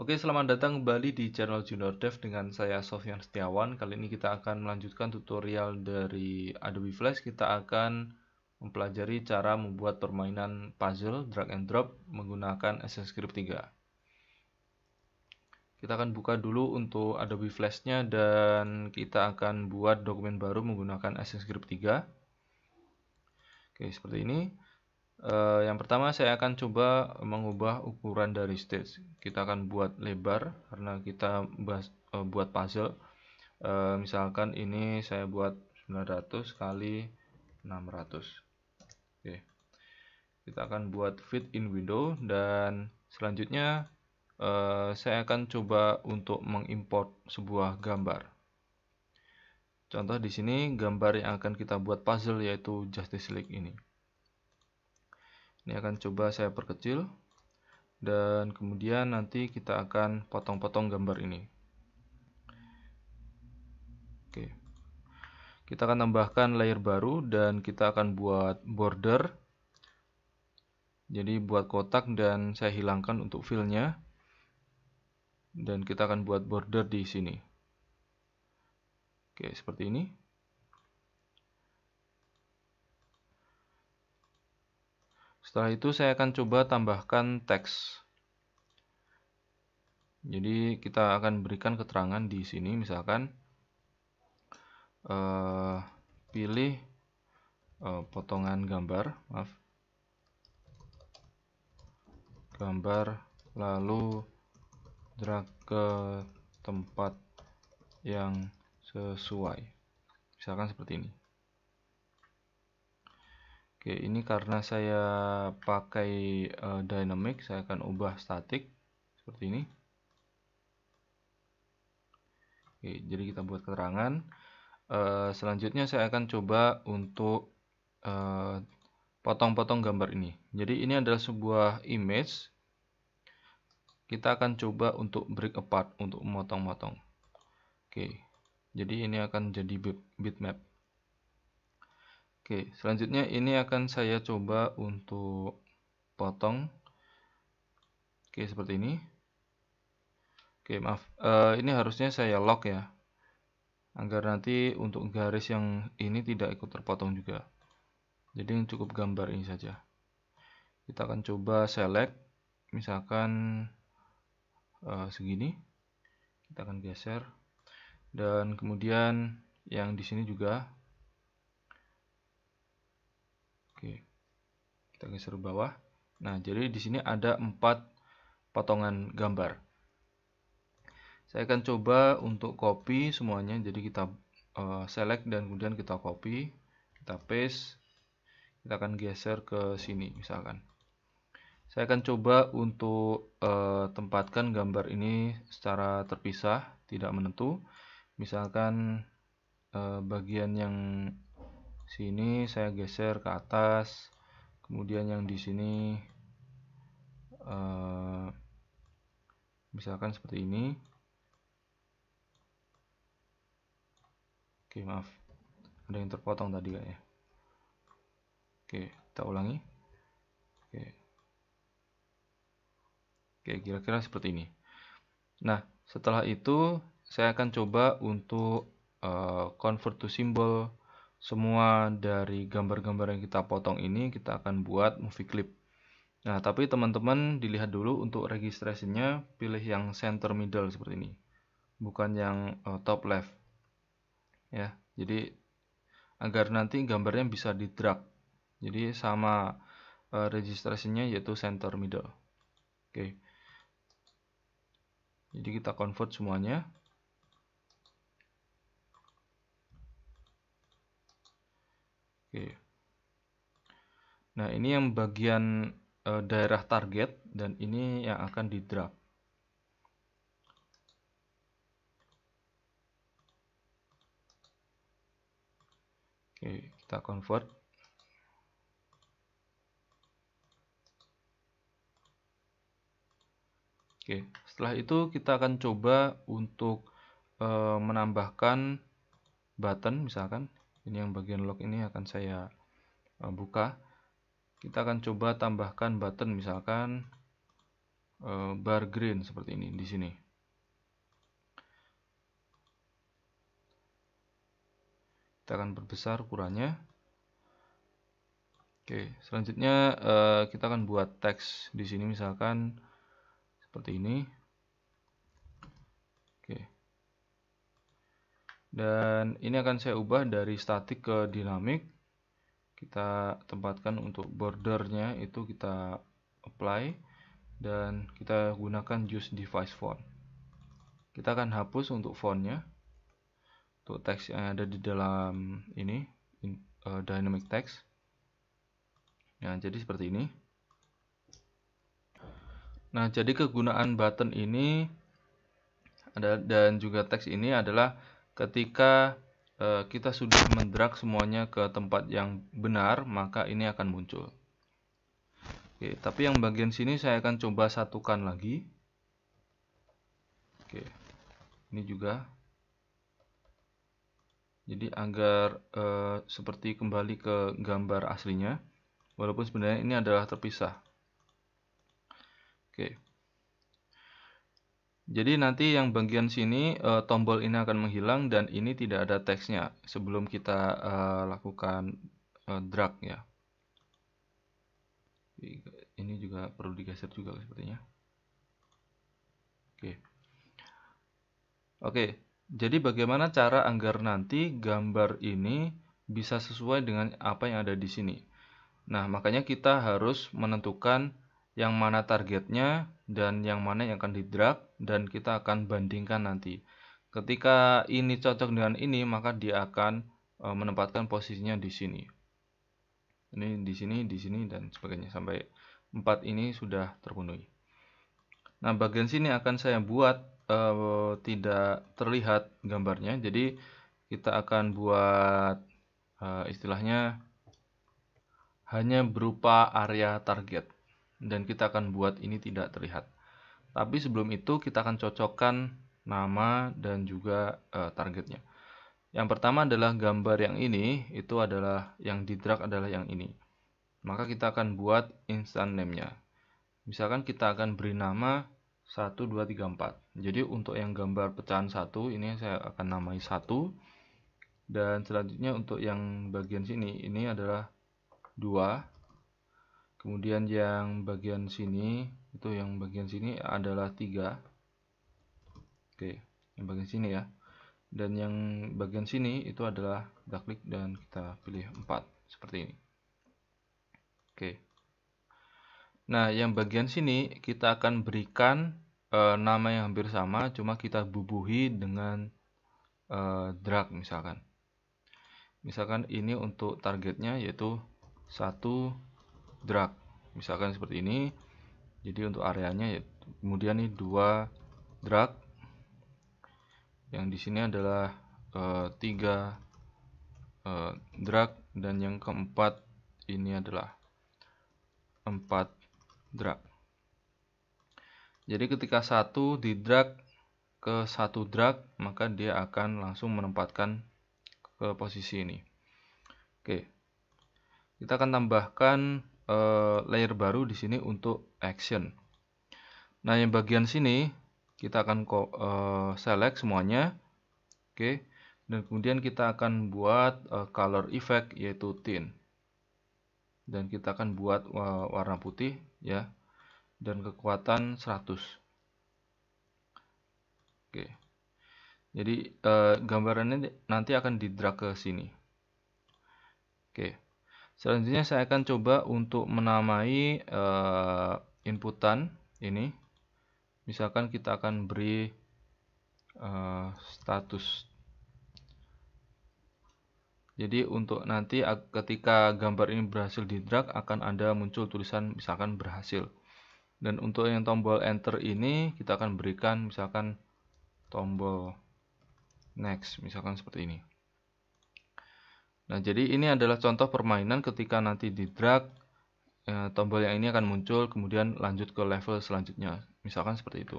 Oke, selamat datang kembali di channel Junior Dev dengan saya Sofyan Setiawan. Kali ini kita akan melanjutkan tutorial dari Adobe Flash. Kita akan mempelajari cara membuat permainan puzzle drag and drop menggunakan Assassin's Creed 3. Kita akan buka dulu untuk Adobe Flash-nya dan kita akan buat dokumen baru menggunakan Assassin's Creed 3. Oke, seperti ini. Uh, yang pertama saya akan coba mengubah ukuran dari stage. Kita akan buat lebar karena kita bahas, uh, buat puzzle. Uh, misalkan ini saya buat 900 kali 600. Oke. Okay. Kita akan buat fit in window dan selanjutnya saya akan coba untuk mengimport sebuah gambar. Contoh di sini gambar yang akan kita buat puzzle yaitu Justice League ini ini akan coba saya perkecil dan kemudian nanti kita akan potong-potong gambar ini oke kita akan tambahkan layer baru dan kita akan buat border jadi buat kotak dan saya hilangkan untuk fillnya dan kita akan buat border di sini oke seperti ini Setelah itu saya akan coba tambahkan teks. Jadi kita akan berikan keterangan di sini misalkan uh, pilih uh, potongan gambar, maaf. Gambar lalu drag ke tempat yang sesuai. Misalkan seperti ini. Oke, ini karena saya pakai uh, dynamic, saya akan ubah static seperti ini. Oke, jadi kita buat keterangan. Uh, selanjutnya saya akan coba untuk eh, potong-potong uh, potong -potong gambar ini. Jadi ini adalah sebuah image. Kita akan coba untuk break apart, untuk memotong-motong. Oke, jadi ini akan jadi bitmap. Oke, selanjutnya ini akan saya coba untuk potong. Oke, seperti ini. Oke, maaf. E, ini harusnya saya lock ya. Agar nanti untuk garis yang ini tidak ikut terpotong juga. Jadi cukup gambar ini saja. Kita akan coba select. Misalkan e, segini. Kita akan geser. Dan kemudian yang di sini juga Kita geser bawah. Nah, jadi di sini ada empat potongan gambar. Saya akan coba untuk copy semuanya. Jadi kita uh, select dan kemudian kita copy, kita paste. Kita akan geser ke sini misalkan. Saya akan coba untuk uh, tempatkan gambar ini secara terpisah, tidak menentu. Misalkan uh, bagian yang sini saya geser ke atas kemudian yang di sini uh, misalkan seperti ini oke maaf ada yang terpotong tadi kayaknya oke kita ulangi oke oke kira-kira seperti ini nah setelah itu saya akan coba untuk uh, convert to symbol semua dari gambar-gambar yang kita potong ini kita akan buat movie clip nah tapi teman-teman dilihat dulu untuk registrasinya pilih yang center middle seperti ini bukan yang uh, top left ya jadi agar nanti gambarnya bisa di drag jadi sama uh, registrasinya yaitu center middle oke okay. jadi kita convert semuanya Oke. Iya. Nah, ini yang bagian e, daerah target dan ini yang akan di drag. Oke, kita convert. Oke, setelah itu kita akan coba untuk e, menambahkan button misalkan ini yang bagian lock ini akan saya uh, buka. Kita akan coba tambahkan button misalkan uh, bar green seperti ini di sini. Kita akan perbesar ukurannya. Oke, selanjutnya uh, kita akan buat teks di sini misalkan seperti ini. Oke dan ini akan saya ubah dari statik ke dinamik kita tempatkan untuk bordernya itu kita apply dan kita gunakan use device font kita akan hapus untuk fontnya untuk teks yang ada di dalam ini in, uh, dynamic text nah jadi seperti ini nah jadi kegunaan button ini ada dan juga teks ini adalah ketika e, kita sudah mendrag semuanya ke tempat yang benar maka ini akan muncul Oke, tapi yang bagian sini saya akan coba satukan lagi Oke, ini juga jadi agar e, seperti kembali ke gambar aslinya walaupun sebenarnya ini adalah terpisah oke jadi nanti yang bagian sini e, tombol ini akan menghilang dan ini tidak ada teksnya sebelum kita e, lakukan e, drag ya. Ini juga perlu digeser juga sepertinya. Oke. Oke, jadi bagaimana cara agar nanti gambar ini bisa sesuai dengan apa yang ada di sini. Nah, makanya kita harus menentukan yang mana targetnya, dan yang mana yang akan di drag dan kita akan bandingkan nanti ketika ini cocok dengan ini maka dia akan e, menempatkan posisinya di sini ini di sini di sini dan sebagainya sampai empat ini sudah terpenuhi nah bagian sini akan saya buat e, tidak terlihat gambarnya jadi kita akan buat e, istilahnya hanya berupa area target dan kita akan buat ini tidak terlihat. Tapi sebelum itu kita akan cocokkan nama dan juga uh, targetnya. Yang pertama adalah gambar yang ini, itu adalah yang di drag adalah yang ini. Maka kita akan buat instant name-nya. Misalkan kita akan beri nama 1, 2, 3, 4 Jadi untuk yang gambar pecahan 1 Ini saya akan namai 1 Dan selanjutnya untuk yang bagian sini Ini adalah 2 kemudian yang bagian sini itu yang bagian sini adalah tiga, oke yang bagian sini ya dan yang bagian sini itu adalah kita klik dan kita pilih 4 seperti ini oke nah yang bagian sini kita akan berikan e, nama yang hampir sama cuma kita bubuhi dengan e, drag misalkan misalkan ini untuk targetnya yaitu 1 drag misalkan seperti ini jadi untuk areanya ya kemudian nih dua drag yang di sini adalah uh, tiga uh, eh, drag dan yang keempat ini adalah empat drag jadi ketika satu di drag ke satu drag maka dia akan langsung menempatkan ke posisi ini oke kita akan tambahkan Eh, layer baru di sini untuk action. Nah, yang bagian sini kita akan eh, select semuanya. Oke. Dan kemudian kita akan buat eh, color effect yaitu tint. Dan kita akan buat warna putih ya. Dan kekuatan 100. Oke. Jadi gambarannya nanti akan di drag ke sini. Oke. Okay. Selanjutnya saya akan coba untuk menamai uh, inputan ini. Misalkan kita akan beri uh, status. Jadi untuk nanti ketika gambar ini berhasil di drag akan ada muncul tulisan misalkan berhasil. Dan untuk yang tombol enter ini kita akan berikan misalkan tombol next misalkan seperti ini. Nah, jadi ini adalah contoh permainan ketika nanti di drag ya, tombol yang ini akan muncul kemudian lanjut ke level selanjutnya. Misalkan seperti itu.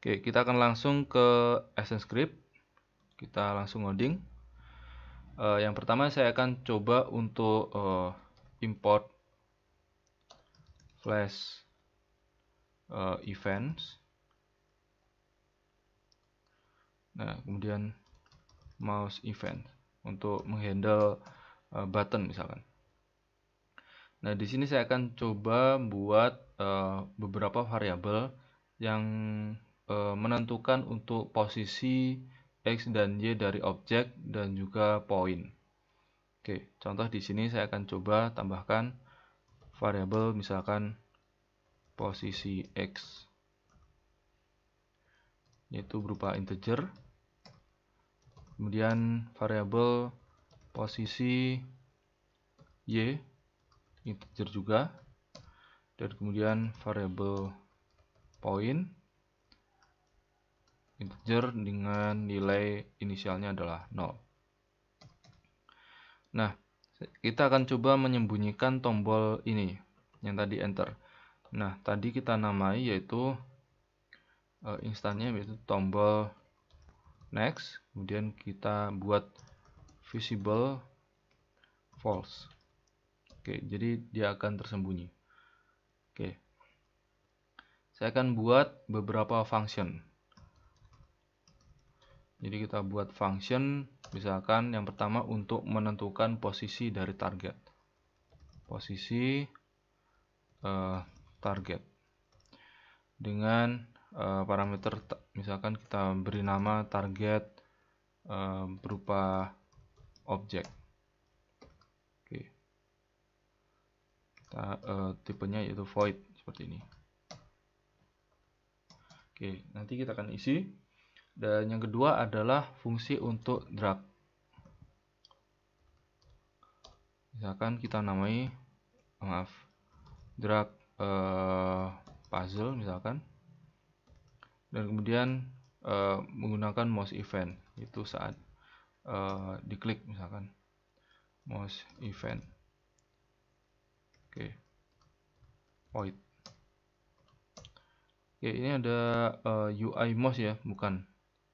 Oke, kita akan langsung ke Essence Script. Kita langsung loading. Uh, yang pertama saya akan coba untuk uh, import flash uh, events. Nah, kemudian mouse event untuk menghandle uh, button misalkan. Nah, di sini saya akan coba buat uh, beberapa variabel yang uh, menentukan untuk posisi x dan y dari objek dan juga point. Oke, contoh di sini saya akan coba tambahkan variabel misalkan posisi x yaitu berupa integer kemudian variabel posisi y integer juga dan kemudian variabel point integer dengan nilai inisialnya adalah 0 nah kita akan coba menyembunyikan tombol ini yang tadi enter nah tadi kita namai yaitu eh, instannya yaitu tombol next kemudian kita buat visible false oke jadi dia akan tersembunyi oke saya akan buat beberapa function jadi kita buat function misalkan yang pertama untuk menentukan posisi dari target posisi uh, target dengan Eh, parameter misalkan kita beri nama target eh, berupa objek oke tipe kita, eh, tipenya yaitu void seperti ini oke nanti kita akan isi dan yang kedua adalah fungsi untuk drag misalkan kita namai maaf drag uh, puzzle misalkan dan kemudian uh, menggunakan mouse event itu saat uh, diklik misalkan mouse event oke okay. void oke okay, ini ada uh, eh, UI mouse ya bukan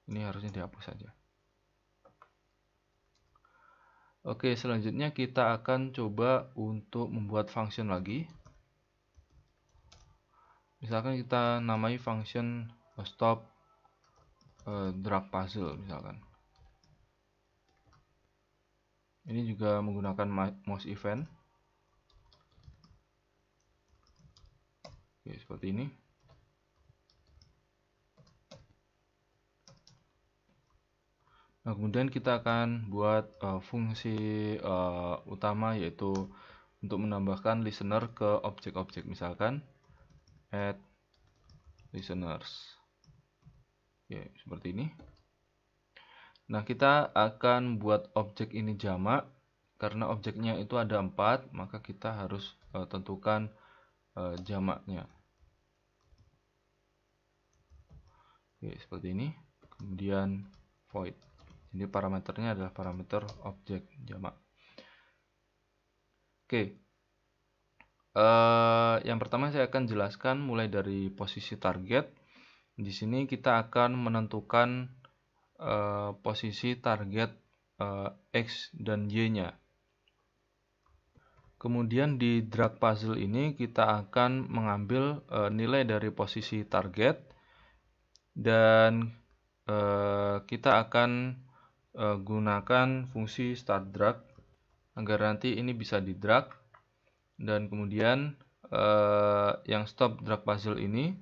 ini harusnya dihapus saja oke okay, selanjutnya kita akan coba untuk membuat function lagi misalkan kita namai function stop uh, eh, drag puzzle misalkan ini juga menggunakan mouse event Oke, seperti ini nah kemudian kita akan buat uh, fungsi uh, utama yaitu untuk menambahkan listener ke objek-objek misalkan add listeners Oke, seperti ini. Nah, kita akan buat objek ini jamak. Karena objeknya itu ada empat, maka kita harus uh, tentukan uh, jamaknya. Oke, seperti ini. Kemudian void. Jadi parameternya adalah parameter objek jamak. Oke. Uh, yang pertama saya akan jelaskan mulai dari posisi target di sini kita akan menentukan uh, posisi target uh, X dan Y-nya. Kemudian di drag puzzle ini kita akan mengambil uh, nilai dari posisi target dan kita akan gunakan fungsi start drag agar nanti ini bisa di drag dan kemudian yang stop drag puzzle ini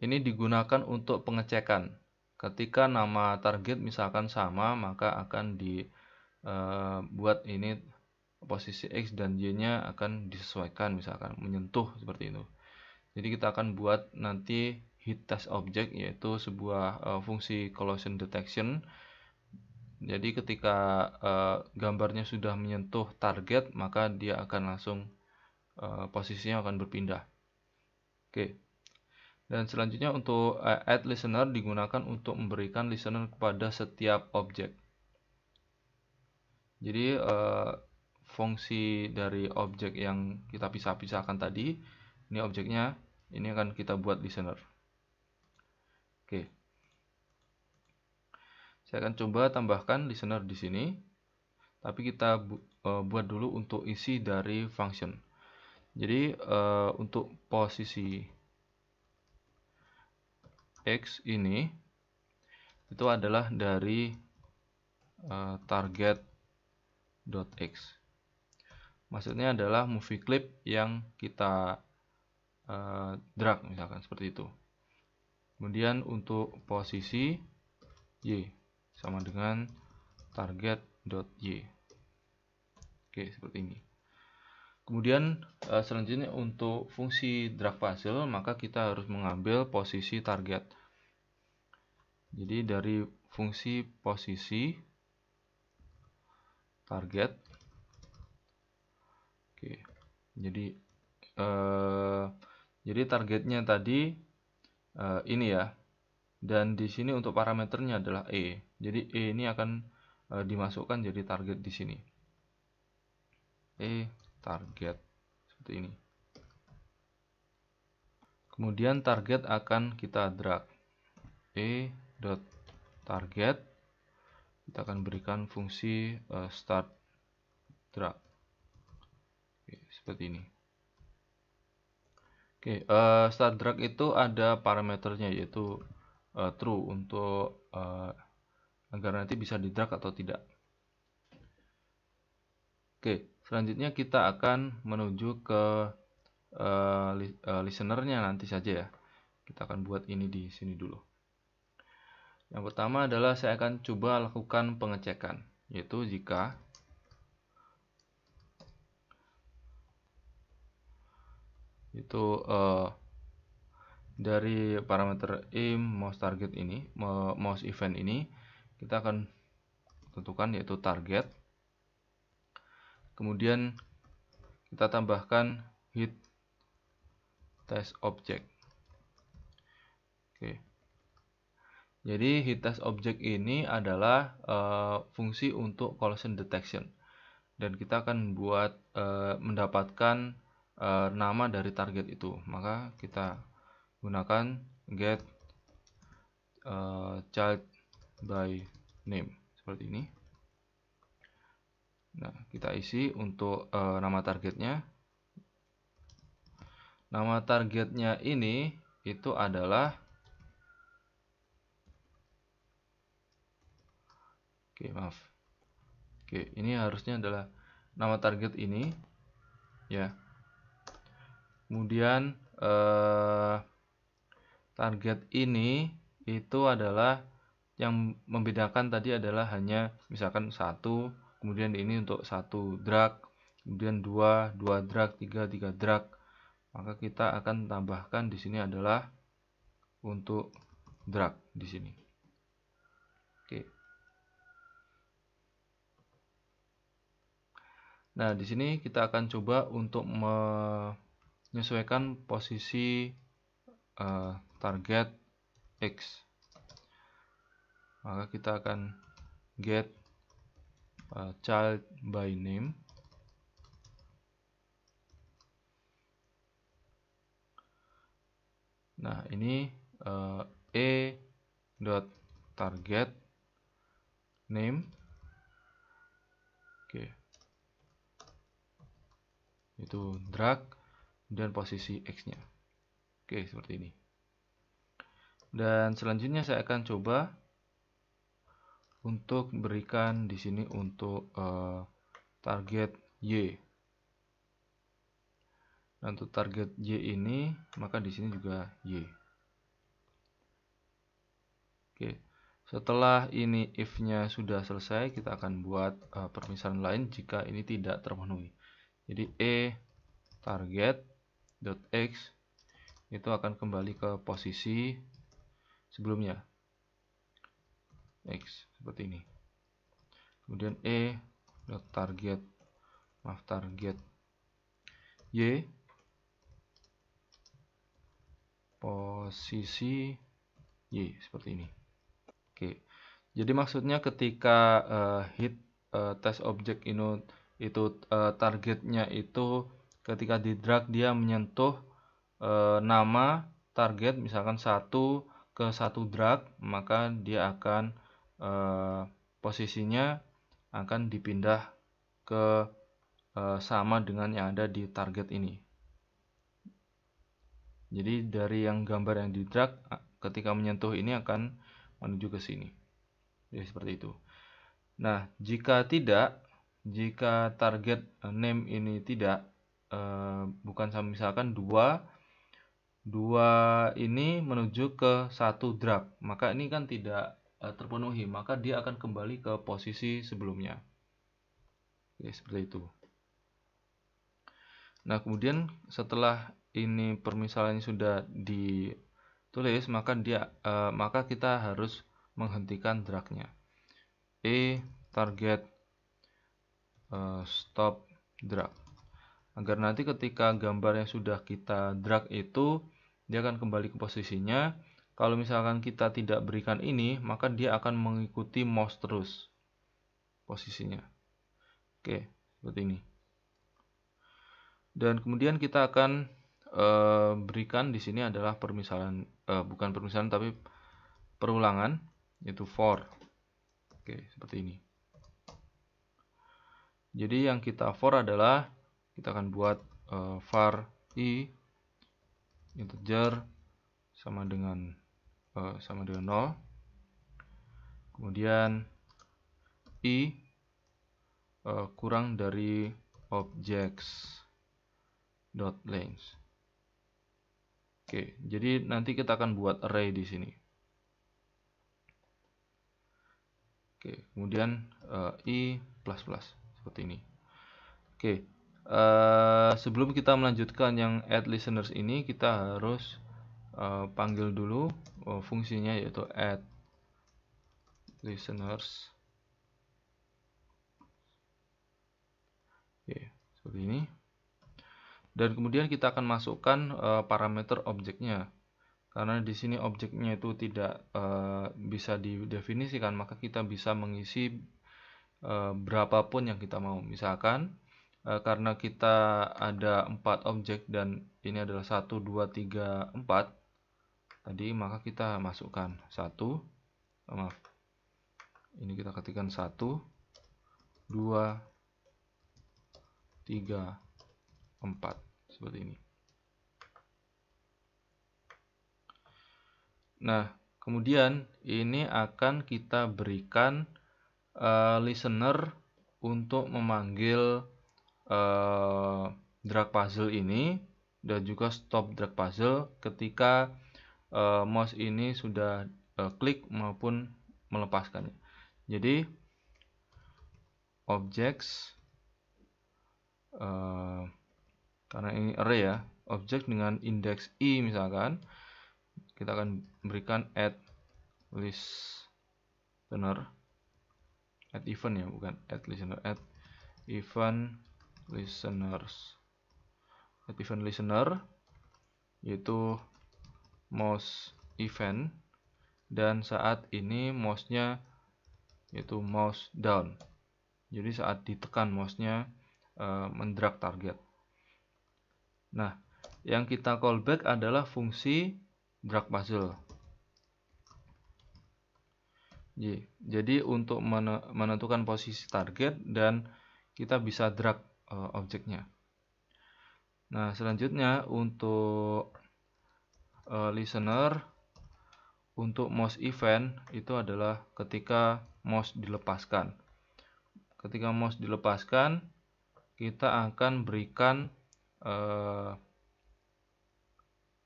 ini digunakan untuk pengecekan. Ketika nama target misalkan sama, maka akan dibuat eh, e, ini posisi X dan Y-nya akan disesuaikan misalkan menyentuh seperti itu. Jadi kita akan buat nanti hit test object yaitu sebuah e, fungsi collision detection. Jadi ketika e, gambarnya sudah menyentuh target, maka dia akan langsung posisinya akan berpindah. Oke. Okay. Dan selanjutnya untuk eh, add listener digunakan untuk memberikan listener kepada setiap objek. Jadi uh, fungsi dari objek yang kita pisah-pisahkan tadi, ini objeknya, ini akan kita buat listener. Oke. Saya akan coba tambahkan listener di sini. Tapi kita bu uh, buat dulu untuk isi dari function. Jadi uh, untuk posisi X ini itu adalah dari uh, eh, target .x. Maksudnya adalah movie clip yang kita uh, drag misalkan seperti itu. Kemudian untuk posisi y sama dengan target Y. Oke, seperti ini. Kemudian eh, selanjutnya untuk fungsi drag puzzle maka kita harus mengambil posisi target. Jadi dari fungsi posisi target. Oke. Jadi eh, jadi targetnya tadi eh, ini ya. Dan di sini untuk parameternya adalah E. Jadi E ini akan eh, dimasukkan jadi target di sini. E target seperti ini. Kemudian target akan kita drag e target kita akan berikan fungsi uh, start drag Oke, seperti ini. Oke, uh, start drag itu ada parameternya yaitu uh, true untuk uh, agar nanti bisa di drag atau tidak. Oke, Selanjutnya kita akan menuju ke uh, listenernya nanti saja ya. Kita akan buat ini di sini dulu. Yang pertama adalah saya akan coba lakukan pengecekan, yaitu jika itu uh, dari parameter aim mouse target ini, mouse event ini, kita akan tentukan yaitu target kemudian kita tambahkan hit test object oke jadi hit test object ini adalah uh, fungsi untuk collision detection dan kita akan buat uh, mendapatkan uh, nama dari target itu maka kita gunakan get uh, child by name seperti ini Nah, kita isi untuk e, nama targetnya. Nama targetnya ini itu adalah Oke, maaf. Oke, ini harusnya adalah nama target ini ya. Kemudian eh target ini itu adalah yang membedakan tadi adalah hanya misalkan satu kemudian ini untuk satu drag kemudian dua dua drag tiga tiga drag maka kita akan tambahkan di sini adalah untuk drag di sini oke nah di sini kita akan coba untuk menyesuaikan posisi uh, target X maka kita akan get uh, child by name nah ini uh, e dot target name oke okay. itu drag dan posisi x nya oke okay, seperti ini dan selanjutnya saya akan coba untuk berikan di sini untuk uh, target Y. Dan untuk target Y ini maka di sini juga Y. Oke. Setelah ini if-nya sudah selesai, kita akan buat uh, permisalan lain jika ini tidak terpenuhi. Jadi E target .x itu akan kembali ke posisi sebelumnya X seperti ini kemudian E dot target maaf target Y posisi Y seperti ini oke jadi maksudnya ketika uh, hit uh, test object ini itu uh, targetnya itu ketika di drag dia menyentuh uh, nama target misalkan satu ke satu drag maka dia akan eh, posisinya akan dipindah ke eh, sama dengan yang ada di target ini. Jadi dari yang gambar yang di drag ketika menyentuh ini akan menuju ke sini. Ya seperti itu. Nah, jika tidak, jika target name ini tidak eh, bukan sama misalkan dua dua ini menuju ke satu drag, maka ini kan tidak Eh, terpenuhi, maka dia akan kembali ke posisi sebelumnya. Oke, ya, seperti itu. Nah, kemudian setelah ini permisalannya sudah ditulis, maka dia e, maka kita harus menghentikan dragnya. E target e, stop drag. Agar nanti ketika gambar yang sudah kita drag itu dia akan kembali ke posisinya kalau misalkan kita tidak berikan ini, maka dia akan mengikuti mouse terus posisinya. Oke, seperti ini. Dan kemudian kita akan e, berikan di sini adalah permisalan e, bukan permisalan tapi perulangan yaitu for. Oke, seperti ini. Jadi yang kita for adalah kita akan buat e, var i integer sama dengan Eh, sama dengan 0 kemudian i uh, kurang dari objects dot length oke jadi nanti kita akan buat array di sini oke kemudian uh, i plus plus seperti ini oke uh, sebelum kita melanjutkan yang add listeners ini kita harus uh, panggil dulu Oh, fungsinya yaitu add listeners Oke, seperti ini dan kemudian kita akan masukkan uh, parameter objeknya karena di sini objeknya itu tidak uh, bisa didefinisikan maka kita bisa mengisi uh, berapapun yang kita mau misalkan uh, karena kita ada empat objek dan ini adalah satu dua tiga empat tadi maka kita masukkan satu oh maaf ini kita ketikkan satu dua tiga empat seperti ini nah kemudian ini akan kita berikan uh, listener untuk memanggil uh, eh, drag puzzle ini dan juga stop drag puzzle ketika uh, mouse ini sudah uh, klik maupun melepaskannya. Jadi objects uh, karena ini array ya, objek dengan indeks i misalkan kita akan berikan add listener add event ya, bukan add listener, add event listeners add event listener yaitu mouse event dan saat ini mouse-nya yaitu mouse down. Jadi saat ditekan mouse-nya e, eh, mendrag target. Nah, yang kita callback adalah fungsi drag puzzle. Jadi untuk menentukan posisi target dan kita bisa drag eh, objeknya. Nah, selanjutnya untuk uh, listener untuk mouse event itu adalah ketika mouse dilepaskan. Ketika mouse dilepaskan, kita akan berikan uh,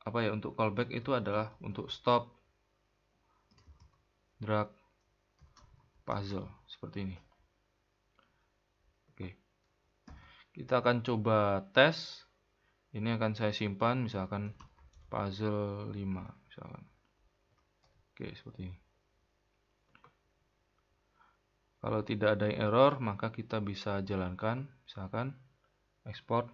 apa ya untuk callback itu adalah untuk stop drag puzzle seperti ini. Oke. Kita akan coba tes. Ini akan saya simpan misalkan puzzle 5 misalkan oke seperti ini kalau tidak ada yang error maka kita bisa jalankan misalkan export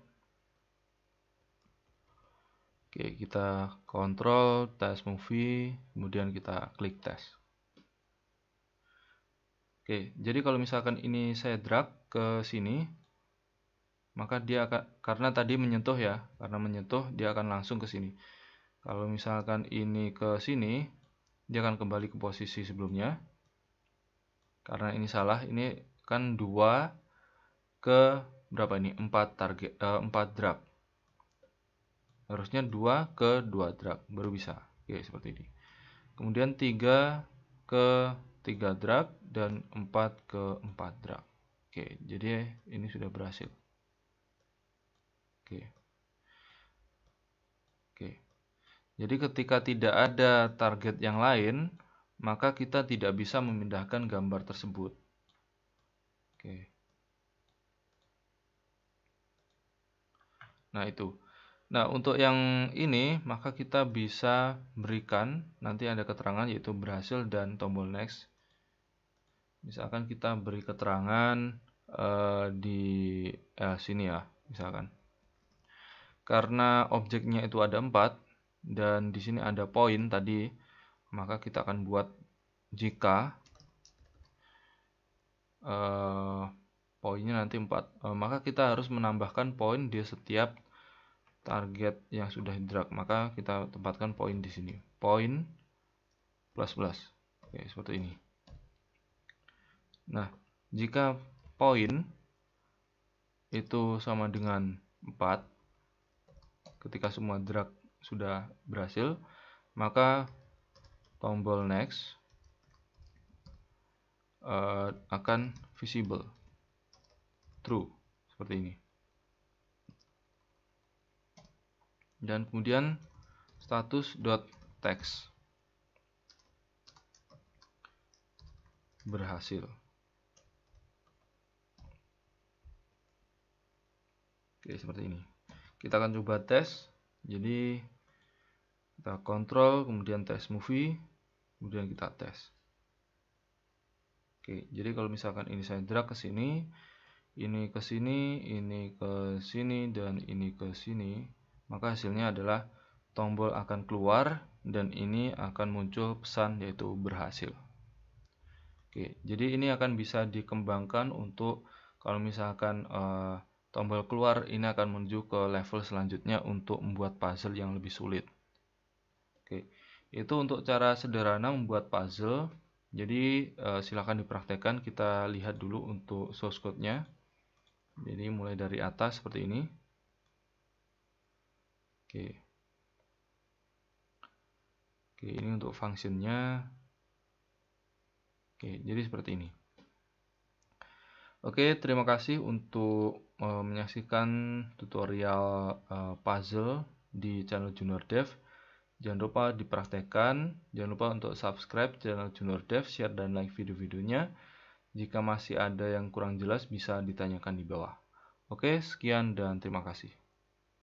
oke kita kontrol test movie kemudian kita klik test. Oke, jadi kalau misalkan ini saya drag ke sini, maka dia akan, karena tadi menyentuh ya, karena menyentuh dia akan langsung ke sini. Kalau misalkan ini ke sini, dia akan kembali ke posisi sebelumnya. Karena ini salah, ini kan 2 ke berapa ini? 4 target eh, 4 drop. Harusnya 2 ke 2 drop baru bisa. Oke, seperti ini. Kemudian 3 ke 3 drag dan 4 ke 4 drag. Oke, jadi ini sudah berhasil. Oke. Jadi ketika tidak ada target yang lain, maka kita tidak bisa memindahkan gambar tersebut. Oke. Nah, itu. Nah, untuk yang ini, maka kita bisa berikan, nanti ada keterangan yaitu berhasil dan tombol next. Misalkan kita beri keterangan uh, di uh, sini ya, misalkan. Karena objeknya itu ada empat, dan di sini ada poin tadi maka kita akan buat jika uh, poinnya nanti 4 uh, eh, maka kita harus menambahkan poin di setiap target yang sudah drag maka kita tempatkan poin di sini poin plus plus oke seperti ini nah jika poin itu sama dengan 4 ketika semua drag sudah berhasil, maka tombol next uh, akan visible true seperti ini. Dan kemudian status text berhasil. Oke, seperti ini. Kita akan coba tes. Jadi kita kontrol kemudian tes movie kemudian kita tes oke jadi kalau misalkan ini saya drag ke sini ini ke sini ini ke sini dan ini ke sini maka hasilnya adalah tombol akan keluar dan ini akan muncul pesan yaitu berhasil Oke, jadi ini akan bisa dikembangkan untuk kalau misalkan uh, tombol keluar ini akan menuju ke level selanjutnya untuk membuat puzzle yang lebih sulit. Itu untuk cara sederhana membuat puzzle. Jadi uh, eh, silahkan dipraktekkan. Kita lihat dulu untuk source code-nya. Jadi mulai dari atas seperti ini. Oke. Oke, ini untuk nya Oke, jadi seperti ini. Oke, terima kasih untuk uh, menyaksikan tutorial uh, puzzle di channel Junior Dev. Jangan lupa dipraktekkan, jangan lupa untuk subscribe channel Junior Dev, share dan like video-videonya. Jika masih ada yang kurang jelas bisa ditanyakan di bawah. Oke, sekian dan terima kasih.